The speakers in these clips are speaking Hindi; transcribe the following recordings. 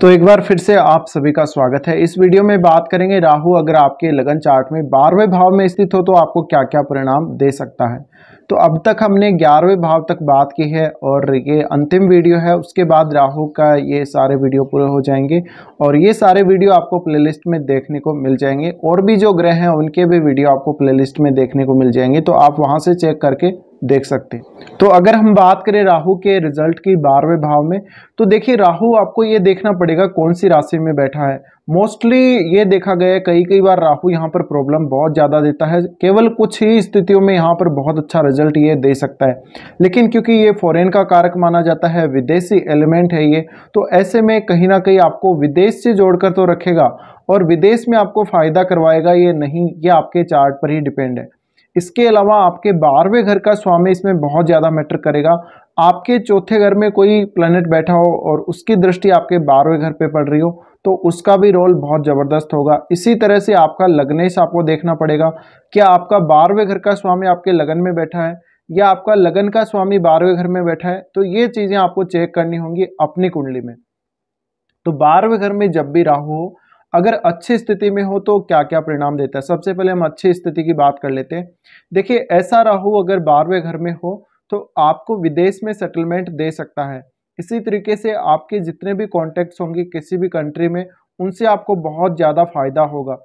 तो एक बार फिर से आप सभी का स्वागत है इस वीडियो में बात करेंगे राहु अगर आपके लगन चार्ट में बारहवें भाव में स्थित हो तो आपको क्या क्या परिणाम दे सकता है तो अब तक हमने ग्यारहवें भाव तक बात की है और ये अंतिम वीडियो है उसके बाद राहु का ये सारे वीडियो पूरे हो जाएंगे और ये सारे वीडियो आपको प्लेलिस्ट में देखने को मिल जाएंगे और भी जो ग्रह हैं उनके भी वीडियो आपको प्लेलिस्ट में देखने को मिल जाएंगे तो आप वहाँ से चेक करके देख सकते हैं तो अगर हम बात करें राहु के रिजल्ट की बारहवें भाव में तो देखिए राहु आपको ये देखना पड़ेगा कौन सी राशि में बैठा है मोस्टली ये देखा गया है कई कई बार राहु यहाँ पर प्रॉब्लम बहुत ज़्यादा देता है केवल कुछ ही स्थितियों में यहाँ पर बहुत अच्छा रिजल्ट ये दे सकता है लेकिन क्योंकि ये फॉरेन का कारक माना जाता है विदेशी एलिमेंट है ये तो ऐसे में कहीं ना कहीं आपको विदेश से जोड़ तो रखेगा और विदेश में आपको फ़ायदा करवाएगा ये नहीं ये आपके चार्ट पर ही डिपेंड है इसके अलावा आपके बारहवें घर का स्वामी इसमें बहुत ज़्यादा मैटर करेगा आपके चौथे घर में कोई प्लानट बैठा हो और उसकी दृष्टि आपके बारहवें घर पे पड़ रही हो तो उसका भी रोल बहुत ज़बरदस्त होगा इसी तरह से आपका लग्नेश आपको देखना पड़ेगा क्या आपका बारहवें घर का स्वामी आपके लगन में बैठा है या आपका लगन का स्वामी बारहवें घर में बैठा है तो ये चीज़ें आपको चेक करनी होंगी अपनी कुंडली में तो बारहवें घर में जब भी राहु हो अगर अच्छी स्थिति में हो तो क्या क्या परिणाम देता है सबसे पहले हम अच्छी स्थिति की बात कर लेते हैं देखिए ऐसा राहु अगर बारहवें घर में हो तो आपको विदेश में सेटलमेंट दे सकता है इसी तरीके से आपके जितने भी कॉन्टैक्ट्स होंगे किसी भी कंट्री में उनसे आपको बहुत ज़्यादा फायदा होगा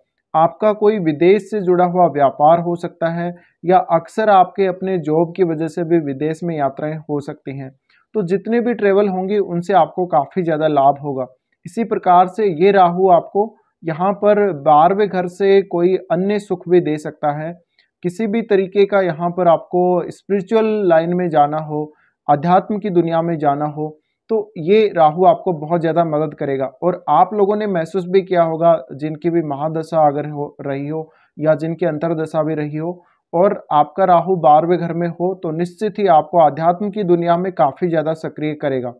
आपका कोई विदेश से जुड़ा हुआ व्यापार हो सकता है या अक्सर आपके अपने जॉब की वजह से भी विदेश में यात्राएं हो सकती हैं तो जितने भी ट्रेवल होंगी उनसे आपको काफ़ी ज़्यादा लाभ होगा इसी प्रकार से ये राहु आपको यहाँ पर बारहवें घर से कोई अन्य सुख भी दे सकता है किसी भी तरीके का यहाँ पर आपको स्पिरिचुअल लाइन में जाना हो अध्यात्म की दुनिया में जाना हो तो ये राहु आपको बहुत ज़्यादा मदद करेगा और आप लोगों ने महसूस भी किया होगा जिनकी भी महादशा अगर हो रही हो या जिनकी अंतरदशा भी रही हो और आपका राहु बारहवें घर में हो तो निश्चित ही आपको अध्यात्म की दुनिया में काफ़ी ज़्यादा सक्रिय करेगा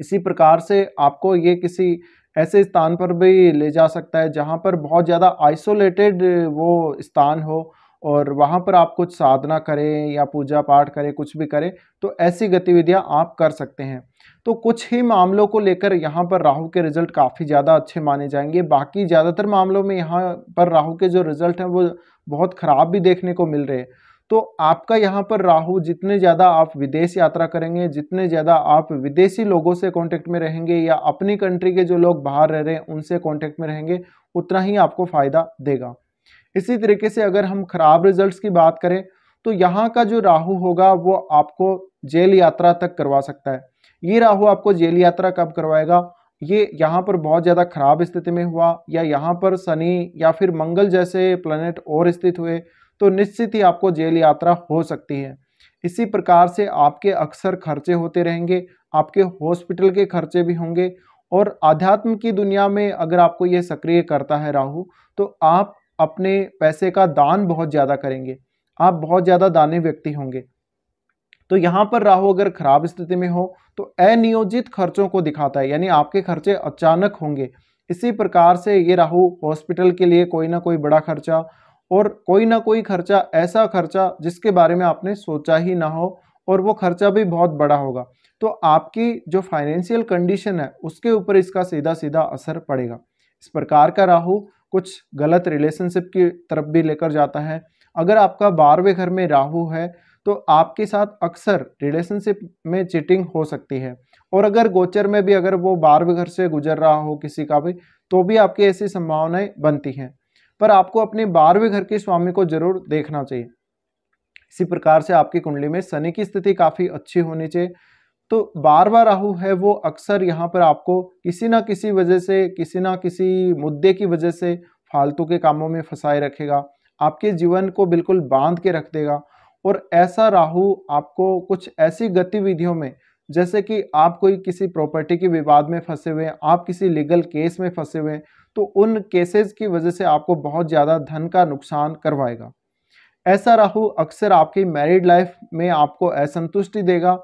इसी प्रकार से आपको ये किसी ऐसे स्थान पर भी ले जा सकता है जहाँ पर बहुत ज़्यादा आइसोलेटेड वो स्थान हो और वहाँ पर आप कुछ साधना करें या पूजा पाठ करें कुछ भी करें तो ऐसी गतिविधियाँ आप कर सकते हैं तो कुछ ही मामलों को लेकर यहाँ पर राहु के रिजल्ट काफ़ी ज़्यादा अच्छे माने जाएंगे बाकी ज़्यादातर मामलों में यहाँ पर राहु के जो रिज़ल्ट हैं वो बहुत ख़राब भी देखने को मिल रहे हैं तो आपका यहाँ पर राहु जितने ज़्यादा आप विदेश यात्रा करेंगे जितने ज़्यादा आप विदेशी लोगों से कांटेक्ट में रहेंगे या अपनी कंट्री के जो लोग बाहर रह रहे हैं उनसे कांटेक्ट में रहेंगे उतना ही आपको फ़ायदा देगा इसी तरीके से अगर हम खराब रिजल्ट्स की बात करें तो यहाँ का जो राहु होगा वो आपको जेल यात्रा तक करवा सकता है ये राहु आपको जेल यात्रा कब करवाएगा ये यहाँ पर बहुत ज़्यादा खराब स्थिति में हुआ या यहाँ पर शनि या फिर मंगल जैसे प्लानट और स्थित हुए तो निश्चित ही आपको जेल यात्रा हो सकती है इसी प्रकार से आपके अक्सर खर्चे होते रहेंगे आपके हॉस्पिटल के खर्चे भी होंगे और आध्यात्म की दुनिया में अगर आपको ये सक्रिय करता है राहु तो आप अपने पैसे का दान बहुत ज़्यादा करेंगे आप बहुत ज़्यादा दाने व्यक्ति होंगे तो यहाँ पर राहु अगर खराब स्थिति में हो तो अनियोजित खर्चों को दिखाता है यानी आपके खर्चे अचानक होंगे इसी प्रकार से ये राहु हॉस्पिटल के लिए कोई ना कोई बड़ा खर्चा और कोई ना कोई खर्चा ऐसा खर्चा जिसके बारे में आपने सोचा ही ना हो और वो खर्चा भी बहुत बड़ा होगा तो आपकी जो फाइनेंशियल कंडीशन है उसके ऊपर इसका सीधा सीधा असर पड़ेगा इस प्रकार का राहु कुछ गलत रिलेशनशिप की तरफ भी लेकर जाता है अगर आपका बारहवें घर में राहु है तो आपके साथ अक्सर रिलेशनशिप में चीटिंग हो सकती है और अगर गोचर में भी अगर वो बारहवें घर से गुजर रहा हो किसी का भी तो भी आपकी ऐसी संभावनाएं बनती हैं पर आपको अपने बारहवें घर के स्वामी को जरूर देखना चाहिए इसी प्रकार से आपकी कुंडली में शनि की स्थिति काफ़ी अच्छी होनी चाहिए तो बार बार राहु है वो अक्सर यहाँ पर आपको किसी ना किसी वजह से किसी ना किसी मुद्दे की वजह से फालतू के कामों में फंसाए रखेगा आपके जीवन को बिल्कुल बांध के रख देगा और ऐसा राहु आपको कुछ ऐसी गतिविधियों में जैसे कि आप कोई किसी प्रॉपर्टी के विवाद में फंसे हुए हैं आप किसी लीगल केस में फंसे हुए हैं तो उन केसेस की वजह से आपको बहुत ज़्यादा धन का नुकसान करवाएगा ऐसा राहु अक्सर आपकी मैरिड लाइफ में आपको असंतुष्टि देगा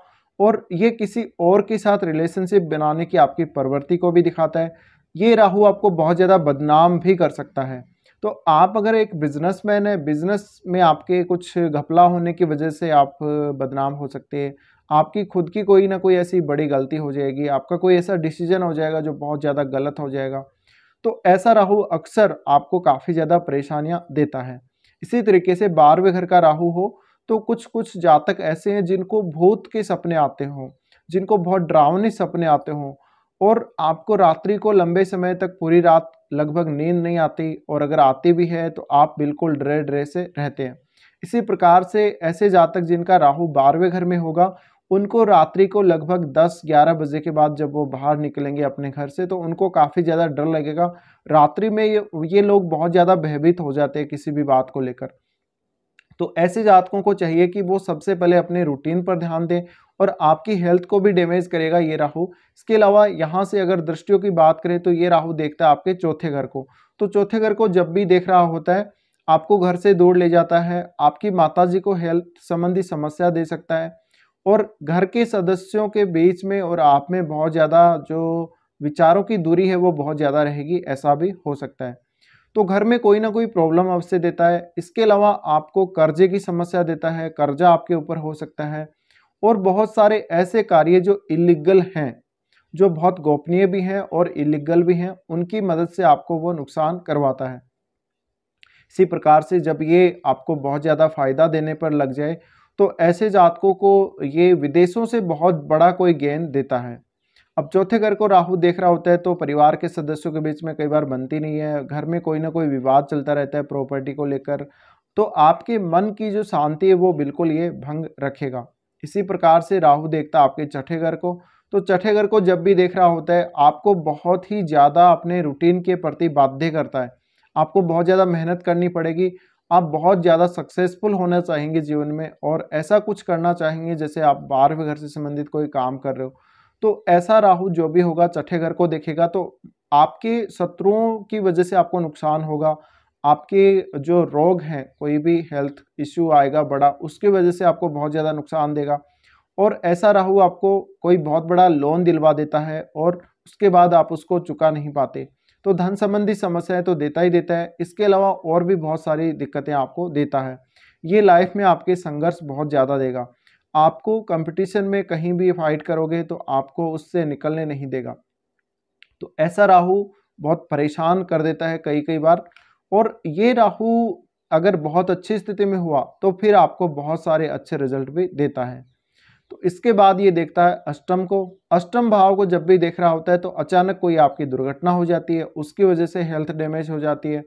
और ये किसी और के साथ रिलेशनशिप बनाने की आपकी प्रवृत्ति को भी दिखाता है ये राहु आपको बहुत ज़्यादा बदनाम भी कर सकता है तो आप अगर एक बिजनेसमैन है बिजनेस में आपके कुछ घपला होने की वजह से आप बदनाम हो सकते हैं आपकी खुद की कोई ना कोई ऐसी बड़ी गलती हो जाएगी आपका कोई ऐसा डिसीजन हो जाएगा जो बहुत ज़्यादा गलत हो जाएगा तो ऐसा राहु अक्सर आपको काफ़ी ज़्यादा परेशानियाँ देता है इसी तरीके से बारहवें घर का राहु हो तो कुछ कुछ जातक ऐसे हैं जिनको भूत के सपने आते हों जिनको बहुत ड्रावने सपने आते हों और आपको रात्रि को लंबे समय तक पूरी रात लगभग नींद नहीं आती और अगर आती भी है तो आप बिल्कुल डरे डरे से रहते हैं इसी प्रकार से ऐसे जातक जिनका राहु बारहवें घर में होगा उनको रात्रि को लगभग 10-11 बजे के बाद जब वो बाहर निकलेंगे अपने घर से तो उनको काफ़ी ज़्यादा डर लगेगा रात्रि में ये ये लोग बहुत ज़्यादा भयभीत हो जाते हैं किसी भी बात को लेकर तो ऐसे जातकों को चाहिए कि वो सबसे पहले अपने रूटीन पर ध्यान दें और आपकी हेल्थ को भी डैमेज करेगा ये राहु इसके अलावा यहाँ से अगर दृष्टियों की बात करें तो ये राहु देखता है आपके चौथे घर को तो चौथे घर को जब भी देख रहा होता है आपको घर से दूर ले जाता है आपकी माताजी को हेल्थ संबंधी समस्या दे सकता है और घर के सदस्यों के बीच में और आप में बहुत ज़्यादा जो विचारों की दूरी है वो बहुत ज़्यादा रहेगी ऐसा भी हो सकता है तो घर में कोई ना कोई प्रॉब्लम आपसे देता है इसके अलावा आपको कर्जे की समस्या देता है कर्जा आपके ऊपर हो सकता है और बहुत सारे ऐसे कार्य जो इलीगल हैं जो बहुत गोपनीय भी हैं और इलीगल भी हैं उनकी मदद से आपको वो नुकसान करवाता है इसी प्रकार से जब ये आपको बहुत ज़्यादा फ़ायदा देने पर लग जाए तो ऐसे जातकों को ये विदेशों से बहुत बड़ा कोई गेन देता है अब चौथे घर को राहु देख रहा होता है तो परिवार के सदस्यों के बीच में कई बार बनती नहीं है घर में कोई ना कोई विवाद चलता रहता है प्रॉपर्टी को लेकर तो आपके मन की जो शांति है वो बिल्कुल ये भंग रखेगा इसी प्रकार से राहु देखता आपके छठे घर को तो छठे घर को जब भी देख रहा होता है आपको बहुत ही ज़्यादा अपने रूटीन के प्रति बाध्य करता है आपको बहुत ज़्यादा मेहनत करनी पड़ेगी आप बहुत ज़्यादा सक्सेसफुल होना चाहेंगे जीवन में और ऐसा कुछ करना चाहेंगे जैसे आप बारहवें घर से संबंधित कोई काम कर रहे हो तो ऐसा राहु जो भी होगा छठे घर को देखेगा तो आपके शत्रुओं की वजह से आपको नुकसान होगा आपके जो रोग हैं कोई भी हेल्थ इश्यू आएगा बड़ा उसकी वजह से आपको बहुत ज़्यादा नुकसान देगा और ऐसा राहु आपको कोई बहुत बड़ा लोन दिलवा देता है और उसके बाद आप उसको चुका नहीं पाते तो धन संबंधी समस्याएं तो देता ही देता है इसके अलावा और भी बहुत सारी दिक्कतें आपको देता है ये लाइफ में आपके संघर्ष बहुत ज़्यादा देगा आपको कंपटीशन में कहीं भी फाइट करोगे तो आपको उससे निकलने नहीं देगा तो ऐसा राहु बहुत परेशान कर देता है कई कई बार और ये राहू अगर बहुत अच्छी स्थिति में हुआ तो फिर आपको बहुत सारे अच्छे रिजल्ट भी देता है तो इसके बाद ये देखता है अष्टम को अष्टम भाव को जब भी देख रहा होता है तो अचानक कोई आपकी दुर्घटना हो जाती है उसकी वजह से हेल्थ डैमेज हो जाती है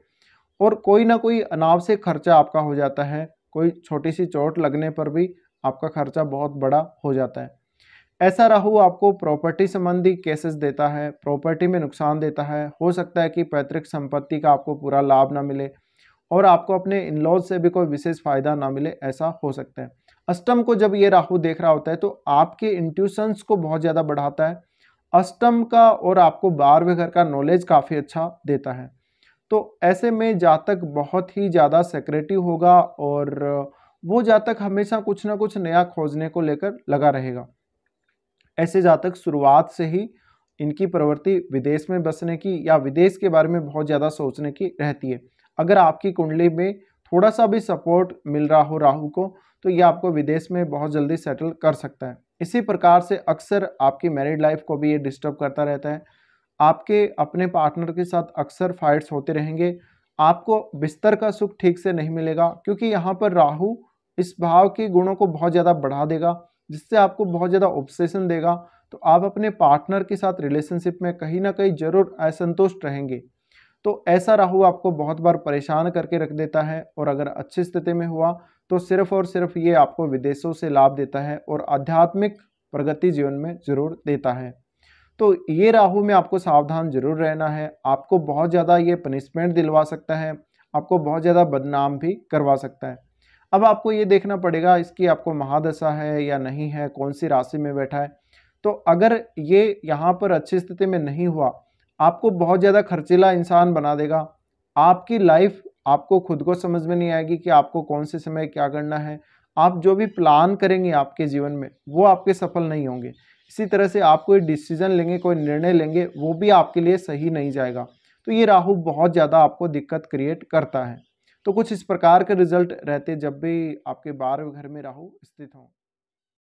और कोई ना कोई अनाव से खर्चा आपका हो जाता है कोई छोटी सी चोट लगने पर भी आपका खर्चा बहुत बड़ा हो जाता है ऐसा राहु आपको प्रॉपर्टी संबंधी केसेस देता है प्रॉपर्टी में नुकसान देता है हो सकता है कि पैतृक संपत्ति का आपको पूरा लाभ ना मिले और आपको अपने इन लॉज से भी कोई विशेष फ़ायदा ना मिले ऐसा हो सकता है अष्टम को जब ये राहु देख रहा होता है तो आपके इंट्यूशंस को बहुत ज़्यादा बढ़ाता है अष्टम का और आपको बारहवें घर का नॉलेज काफ़ी अच्छा देता है तो ऐसे में जातक बहुत ही ज़्यादा सेक्रेटिव होगा और वो जातक हमेशा कुछ ना कुछ नया खोजने को लेकर लगा रहेगा ऐसे जातक शुरुआत से ही इनकी प्रवृत्ति विदेश में बसने की या विदेश के बारे में बहुत ज़्यादा सोचने की रहती है अगर आपकी कुंडली में थोड़ा सा भी सपोर्ट मिल रहा हो राहु को तो ये आपको विदेश में बहुत जल्दी सेटल कर सकता है इसी प्रकार से अक्सर आपकी मैरिड लाइफ को भी ये डिस्टर्ब करता रहता है आपके अपने पार्टनर के साथ अक्सर फाइट्स होते रहेंगे आपको बिस्तर का सुख ठीक से नहीं मिलेगा क्योंकि यहाँ पर राहु इस भाव के गुणों को बहुत ज़्यादा बढ़ा देगा जिससे आपको बहुत ज़्यादा ऑब्सेशन देगा तो आप अपने पार्टनर के साथ रिलेशनशिप में कहीं ना कहीं ज़रूर असंतुष्ट रहेंगे तो ऐसा राहु आपको बहुत बार परेशान करके रख देता है और अगर अच्छी स्थिति में हुआ तो सिर्फ और सिर्फ ये आपको विदेशों से लाभ देता है और आध्यात्मिक प्रगति जीवन में जरूर देता है तो ये राहु में आपको सावधान जरूर रहना है आपको बहुत ज़्यादा ये पनिशमेंट दिलवा सकता है आपको बहुत ज़्यादा बदनाम भी करवा सकता है अब आपको ये देखना पड़ेगा इसकी आपको महादशा है या नहीं है कौन सी राशि में बैठा है तो अगर ये यहाँ पर अच्छी स्थिति में नहीं हुआ आपको बहुत ज़्यादा खर्चीला इंसान बना देगा आपकी लाइफ आपको खुद को समझ में नहीं आएगी कि आपको कौन से समय क्या करना है आप जो भी प्लान करेंगे आपके जीवन में वो आपके सफल नहीं होंगे इसी तरह से आप कोई डिसीजन लेंगे कोई निर्णय लेंगे वो भी आपके लिए सही नहीं जाएगा तो ये राहु बहुत ज़्यादा आपको दिक्कत क्रिएट करता है तो कुछ इस प्रकार के रिजल्ट रहते जब भी आपके बारहवें घर में राहु स्थित हों